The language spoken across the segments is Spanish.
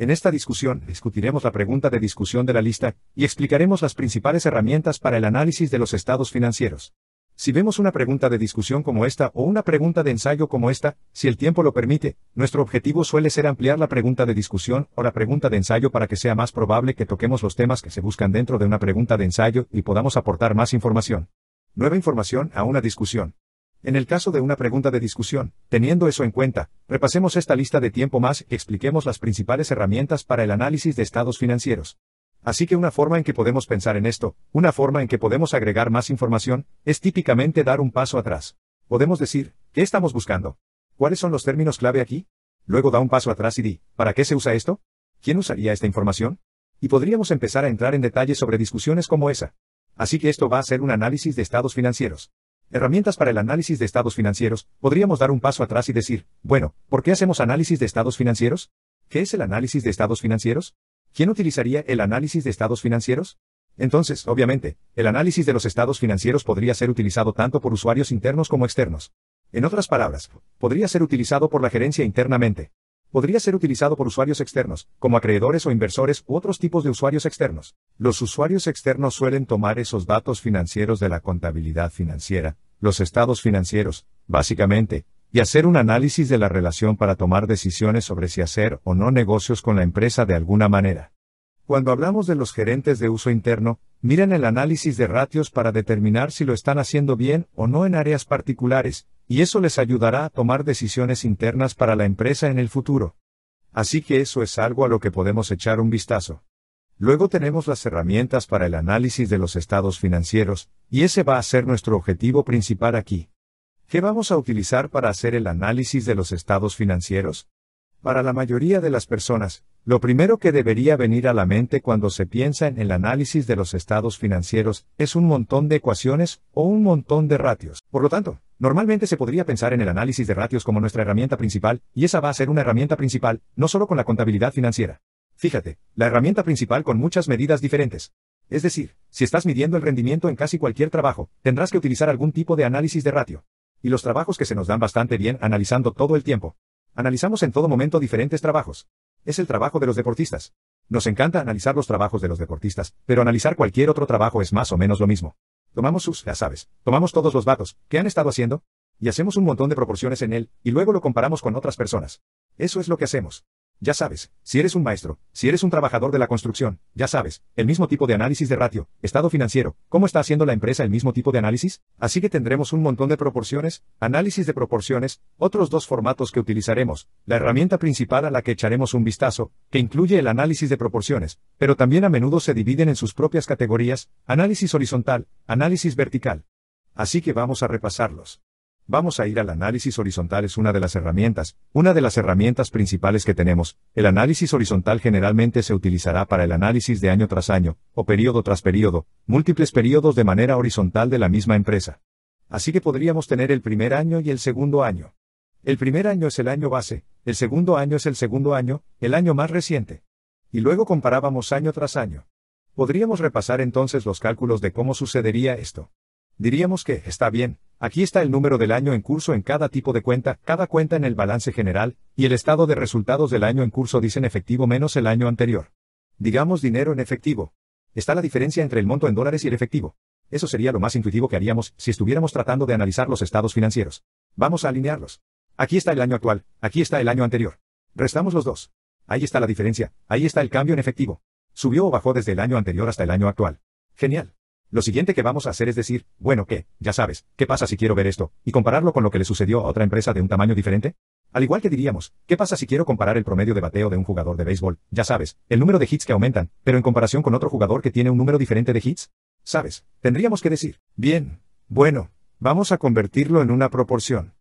En esta discusión, discutiremos la pregunta de discusión de la lista, y explicaremos las principales herramientas para el análisis de los estados financieros. Si vemos una pregunta de discusión como esta o una pregunta de ensayo como esta, si el tiempo lo permite, nuestro objetivo suele ser ampliar la pregunta de discusión o la pregunta de ensayo para que sea más probable que toquemos los temas que se buscan dentro de una pregunta de ensayo y podamos aportar más información. Nueva información a una discusión. En el caso de una pregunta de discusión, teniendo eso en cuenta, repasemos esta lista de tiempo más y expliquemos las principales herramientas para el análisis de estados financieros. Así que una forma en que podemos pensar en esto, una forma en que podemos agregar más información, es típicamente dar un paso atrás. Podemos decir, ¿qué estamos buscando? ¿Cuáles son los términos clave aquí? Luego da un paso atrás y di, ¿para qué se usa esto? ¿Quién usaría esta información? Y podríamos empezar a entrar en detalles sobre discusiones como esa. Así que esto va a ser un análisis de estados financieros. Herramientas para el análisis de estados financieros, podríamos dar un paso atrás y decir, bueno, ¿por qué hacemos análisis de estados financieros? ¿Qué es el análisis de estados financieros? ¿Quién utilizaría el análisis de estados financieros? Entonces, obviamente, el análisis de los estados financieros podría ser utilizado tanto por usuarios internos como externos. En otras palabras, podría ser utilizado por la gerencia internamente. Podría ser utilizado por usuarios externos, como acreedores o inversores u otros tipos de usuarios externos. Los usuarios externos suelen tomar esos datos financieros de la contabilidad financiera, los estados financieros, básicamente, y hacer un análisis de la relación para tomar decisiones sobre si hacer o no negocios con la empresa de alguna manera. Cuando hablamos de los gerentes de uso interno, miran el análisis de ratios para determinar si lo están haciendo bien o no en áreas particulares, y eso les ayudará a tomar decisiones internas para la empresa en el futuro. Así que eso es algo a lo que podemos echar un vistazo. Luego tenemos las herramientas para el análisis de los estados financieros, y ese va a ser nuestro objetivo principal aquí. ¿Qué vamos a utilizar para hacer el análisis de los estados financieros? Para la mayoría de las personas, lo primero que debería venir a la mente cuando se piensa en el análisis de los estados financieros es un montón de ecuaciones o un montón de ratios. Por lo tanto, Normalmente se podría pensar en el análisis de ratios como nuestra herramienta principal, y esa va a ser una herramienta principal, no solo con la contabilidad financiera. Fíjate, la herramienta principal con muchas medidas diferentes. Es decir, si estás midiendo el rendimiento en casi cualquier trabajo, tendrás que utilizar algún tipo de análisis de ratio. Y los trabajos que se nos dan bastante bien analizando todo el tiempo. Analizamos en todo momento diferentes trabajos. Es el trabajo de los deportistas. Nos encanta analizar los trabajos de los deportistas, pero analizar cualquier otro trabajo es más o menos lo mismo. Tomamos sus, ya sabes, tomamos todos los datos, ¿qué han estado haciendo? Y hacemos un montón de proporciones en él, y luego lo comparamos con otras personas. Eso es lo que hacemos. Ya sabes, si eres un maestro, si eres un trabajador de la construcción, ya sabes, el mismo tipo de análisis de ratio, estado financiero, ¿cómo está haciendo la empresa el mismo tipo de análisis? Así que tendremos un montón de proporciones, análisis de proporciones, otros dos formatos que utilizaremos, la herramienta principal a la que echaremos un vistazo, que incluye el análisis de proporciones, pero también a menudo se dividen en sus propias categorías, análisis horizontal, análisis vertical. Así que vamos a repasarlos. Vamos a ir al análisis horizontal es una de las herramientas, una de las herramientas principales que tenemos. El análisis horizontal generalmente se utilizará para el análisis de año tras año, o periodo tras periodo, múltiples periodos de manera horizontal de la misma empresa. Así que podríamos tener el primer año y el segundo año. El primer año es el año base, el segundo año es el segundo año, el año más reciente. Y luego comparábamos año tras año. Podríamos repasar entonces los cálculos de cómo sucedería esto. Diríamos que, está bien, Aquí está el número del año en curso en cada tipo de cuenta, cada cuenta en el balance general, y el estado de resultados del año en curso dicen efectivo menos el año anterior. Digamos dinero en efectivo. Está la diferencia entre el monto en dólares y el efectivo. Eso sería lo más intuitivo que haríamos si estuviéramos tratando de analizar los estados financieros. Vamos a alinearlos. Aquí está el año actual, aquí está el año anterior. Restamos los dos. Ahí está la diferencia, ahí está el cambio en efectivo. Subió o bajó desde el año anterior hasta el año actual. Genial. Lo siguiente que vamos a hacer es decir, bueno, ¿qué? Ya sabes, ¿qué pasa si quiero ver esto? Y compararlo con lo que le sucedió a otra empresa de un tamaño diferente. Al igual que diríamos, ¿qué pasa si quiero comparar el promedio de bateo de un jugador de béisbol? Ya sabes, el número de hits que aumentan, pero en comparación con otro jugador que tiene un número diferente de hits. Sabes, tendríamos que decir, bien, bueno, vamos a convertirlo en una proporción.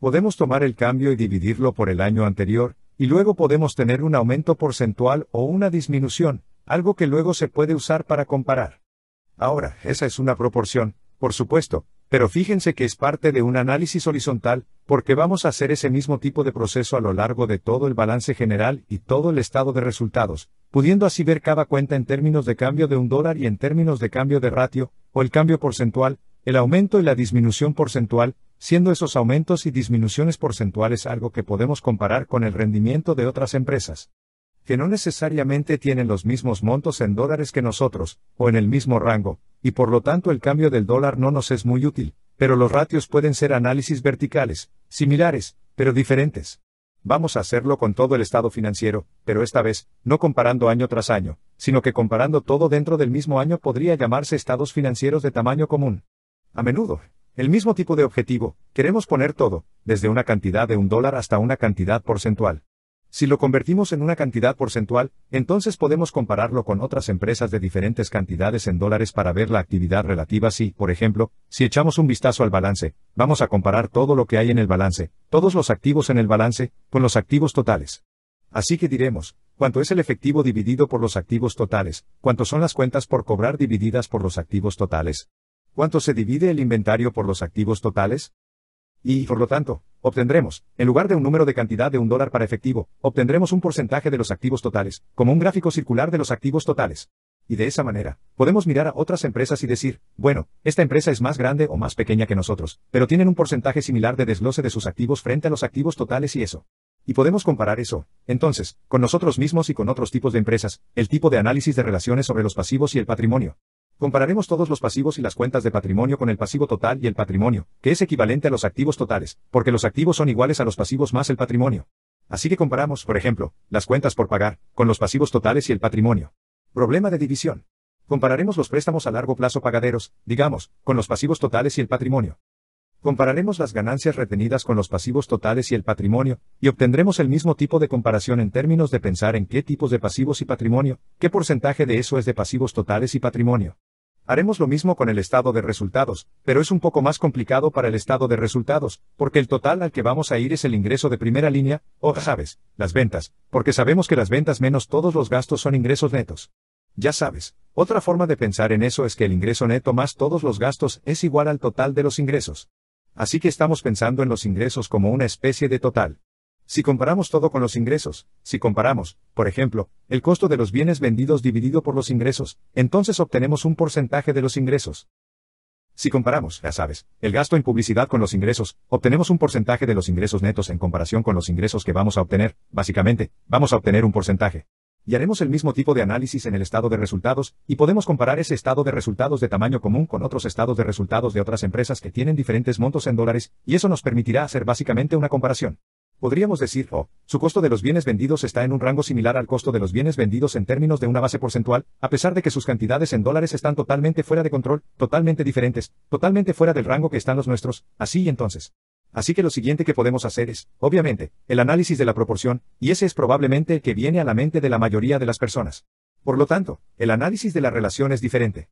Podemos tomar el cambio y dividirlo por el año anterior, y luego podemos tener un aumento porcentual o una disminución, algo que luego se puede usar para comparar. Ahora, esa es una proporción, por supuesto, pero fíjense que es parte de un análisis horizontal, porque vamos a hacer ese mismo tipo de proceso a lo largo de todo el balance general y todo el estado de resultados, pudiendo así ver cada cuenta en términos de cambio de un dólar y en términos de cambio de ratio, o el cambio porcentual, el aumento y la disminución porcentual, siendo esos aumentos y disminuciones porcentuales algo que podemos comparar con el rendimiento de otras empresas que no necesariamente tienen los mismos montos en dólares que nosotros, o en el mismo rango, y por lo tanto el cambio del dólar no nos es muy útil, pero los ratios pueden ser análisis verticales, similares, pero diferentes. Vamos a hacerlo con todo el estado financiero, pero esta vez, no comparando año tras año, sino que comparando todo dentro del mismo año podría llamarse estados financieros de tamaño común. A menudo, el mismo tipo de objetivo, queremos poner todo, desde una cantidad de un dólar hasta una cantidad porcentual. Si lo convertimos en una cantidad porcentual, entonces podemos compararlo con otras empresas de diferentes cantidades en dólares para ver la actividad relativa si, por ejemplo, si echamos un vistazo al balance, vamos a comparar todo lo que hay en el balance, todos los activos en el balance, con los activos totales. Así que diremos, cuánto es el efectivo dividido por los activos totales, cuánto son las cuentas por cobrar divididas por los activos totales, cuánto se divide el inventario por los activos totales. Y, por lo tanto, obtendremos, en lugar de un número de cantidad de un dólar para efectivo, obtendremos un porcentaje de los activos totales, como un gráfico circular de los activos totales. Y de esa manera, podemos mirar a otras empresas y decir, bueno, esta empresa es más grande o más pequeña que nosotros, pero tienen un porcentaje similar de desglose de sus activos frente a los activos totales y eso. Y podemos comparar eso, entonces, con nosotros mismos y con otros tipos de empresas, el tipo de análisis de relaciones sobre los pasivos y el patrimonio. Compararemos todos los pasivos y las cuentas de patrimonio con el pasivo total y el patrimonio, que es equivalente a los activos totales, porque los activos son iguales a los pasivos más el patrimonio. Así que comparamos, por ejemplo, las cuentas por pagar, con los pasivos totales y el patrimonio. Problema de división. Compararemos los préstamos a largo plazo pagaderos, digamos, con los pasivos totales y el patrimonio. Compararemos las ganancias retenidas con los pasivos totales y el patrimonio, y obtendremos el mismo tipo de comparación en términos de pensar en qué tipos de pasivos y patrimonio, qué porcentaje de eso es de pasivos totales y patrimonio. Haremos lo mismo con el estado de resultados, pero es un poco más complicado para el estado de resultados, porque el total al que vamos a ir es el ingreso de primera línea, o sabes, las ventas, porque sabemos que las ventas menos todos los gastos son ingresos netos. Ya sabes, otra forma de pensar en eso es que el ingreso neto más todos los gastos es igual al total de los ingresos. Así que estamos pensando en los ingresos como una especie de total. Si comparamos todo con los ingresos, si comparamos, por ejemplo, el costo de los bienes vendidos dividido por los ingresos, entonces obtenemos un porcentaje de los ingresos. Si comparamos, ya sabes, el gasto en publicidad con los ingresos, obtenemos un porcentaje de los ingresos netos en comparación con los ingresos que vamos a obtener, básicamente, vamos a obtener un porcentaje. Y haremos el mismo tipo de análisis en el estado de resultados, y podemos comparar ese estado de resultados de tamaño común con otros estados de resultados de otras empresas que tienen diferentes montos en dólares, y eso nos permitirá hacer básicamente una comparación. Podríamos decir, oh, su costo de los bienes vendidos está en un rango similar al costo de los bienes vendidos en términos de una base porcentual, a pesar de que sus cantidades en dólares están totalmente fuera de control, totalmente diferentes, totalmente fuera del rango que están los nuestros, así y entonces. Así que lo siguiente que podemos hacer es, obviamente, el análisis de la proporción, y ese es probablemente el que viene a la mente de la mayoría de las personas. Por lo tanto, el análisis de la relación es diferente.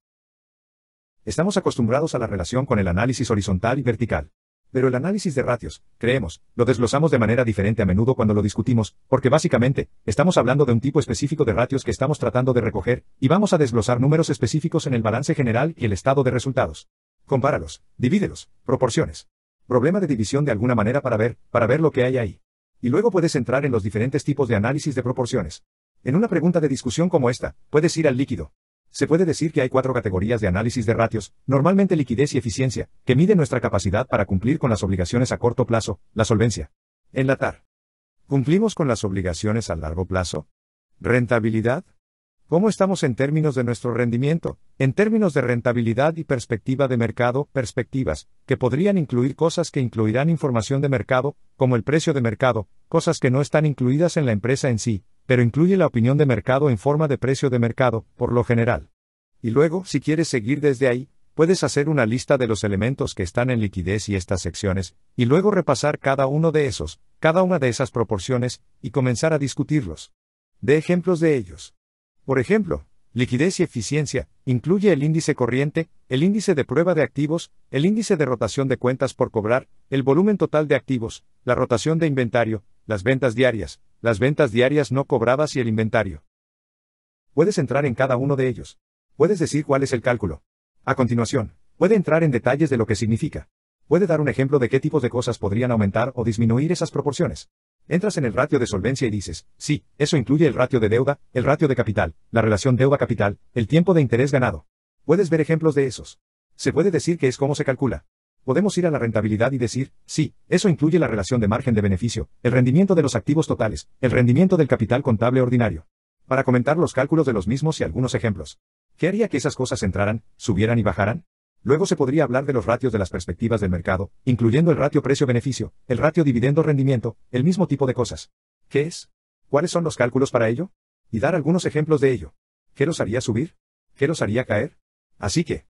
Estamos acostumbrados a la relación con el análisis horizontal y vertical. Pero el análisis de ratios, creemos, lo desglosamos de manera diferente a menudo cuando lo discutimos, porque básicamente, estamos hablando de un tipo específico de ratios que estamos tratando de recoger, y vamos a desglosar números específicos en el balance general y el estado de resultados. Compáralos, divídelos, proporciones. Problema de división de alguna manera para ver, para ver lo que hay ahí. Y luego puedes entrar en los diferentes tipos de análisis de proporciones. En una pregunta de discusión como esta, puedes ir al líquido. Se puede decir que hay cuatro categorías de análisis de ratios, normalmente liquidez y eficiencia, que mide nuestra capacidad para cumplir con las obligaciones a corto plazo, la solvencia. Enlatar. ¿Cumplimos con las obligaciones a largo plazo? Rentabilidad. ¿Cómo estamos en términos de nuestro rendimiento? En términos de rentabilidad y perspectiva de mercado, perspectivas, que podrían incluir cosas que incluirán información de mercado, como el precio de mercado, cosas que no están incluidas en la empresa en sí, pero incluye la opinión de mercado en forma de precio de mercado, por lo general. Y luego, si quieres seguir desde ahí, puedes hacer una lista de los elementos que están en liquidez y estas secciones, y luego repasar cada uno de esos, cada una de esas proporciones, y comenzar a discutirlos. De ejemplos de ellos. Por ejemplo, liquidez y eficiencia, incluye el índice corriente, el índice de prueba de activos, el índice de rotación de cuentas por cobrar, el volumen total de activos, la rotación de inventario, las ventas diarias, las ventas diarias no cobradas y el inventario. Puedes entrar en cada uno de ellos. Puedes decir cuál es el cálculo. A continuación, puede entrar en detalles de lo que significa. Puede dar un ejemplo de qué tipos de cosas podrían aumentar o disminuir esas proporciones. Entras en el ratio de solvencia y dices, sí, eso incluye el ratio de deuda, el ratio de capital, la relación deuda-capital, el tiempo de interés ganado. Puedes ver ejemplos de esos. Se puede decir que es cómo se calcula podemos ir a la rentabilidad y decir, sí, eso incluye la relación de margen de beneficio, el rendimiento de los activos totales, el rendimiento del capital contable ordinario. Para comentar los cálculos de los mismos y algunos ejemplos. ¿Qué haría que esas cosas entraran, subieran y bajaran? Luego se podría hablar de los ratios de las perspectivas del mercado, incluyendo el ratio precio-beneficio, el ratio dividendo-rendimiento, el mismo tipo de cosas. ¿Qué es? ¿Cuáles son los cálculos para ello? Y dar algunos ejemplos de ello. ¿Qué los haría subir? ¿Qué los haría caer? Así que,